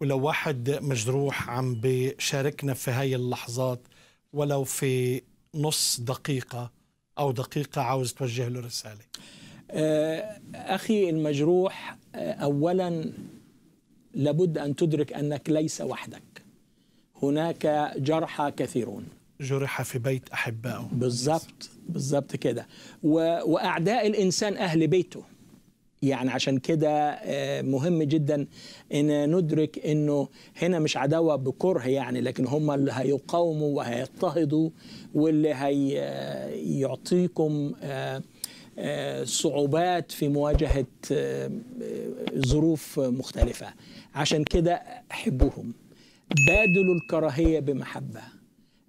ولو واحد مجروح عم بشاركنا في هاي اللحظات ولو في نص دقيقة أو دقيقة عاوز توجه له رسالة آه، أخي المجروح آه، أولا لابد أن تدرك أنك ليس وحدك هناك جرحى كثيرون جرح في بيت أحبائه بالضبط بالضبط كده وأعداء الإنسان أهل بيته يعني عشان كده آه، مهم جدا ان ندرك انه هنا مش عداوه بكره يعني لكن هم اللي هيقاوموا وهيضطهدوا واللي هيعطيكم آه، آه، صعوبات في مواجهه ظروف مختلفه عشان كده احبوهم بادلوا الكراهيه بمحبه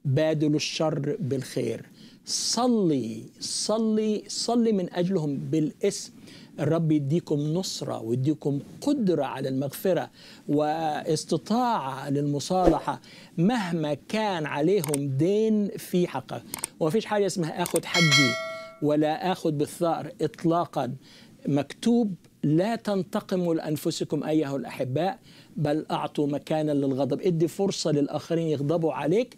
بادلوا الشر بالخير صلي صلي صلي من أجلهم بالاسم الرب يديكم نصرة ويديكم قدرة على المغفرة واستطاعة للمصالحة مهما كان عليهم دين في حقك ومفيش حاجة اسمها اخذ حدي ولا اخذ بالثأر إطلاقا مكتوب لا تنتقموا لأنفسكم أيها الأحباء بل أعطوا مكانا للغضب ادي فرصة للآخرين يغضبوا عليك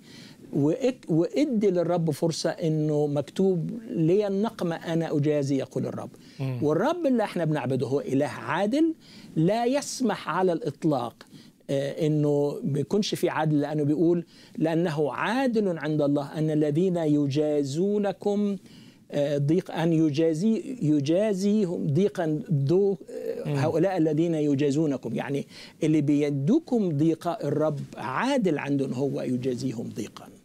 وادي للرب فرصه انه مكتوب لي النقمه انا اجازي يقول الرب مم. والرب اللي احنا بنعبده هو اله عادل لا يسمح على الاطلاق آه، انه ما يكونش في عدل لانه بيقول لانه عادل عند الله ان الذين يجازونكم آه، ضيق ان يجازي يجازيهم ضيقا دو آه، هؤلاء الذين يجازونكم يعني اللي بيدوكم ضيق الرب عادل عندهم هو يجازيهم ضيقا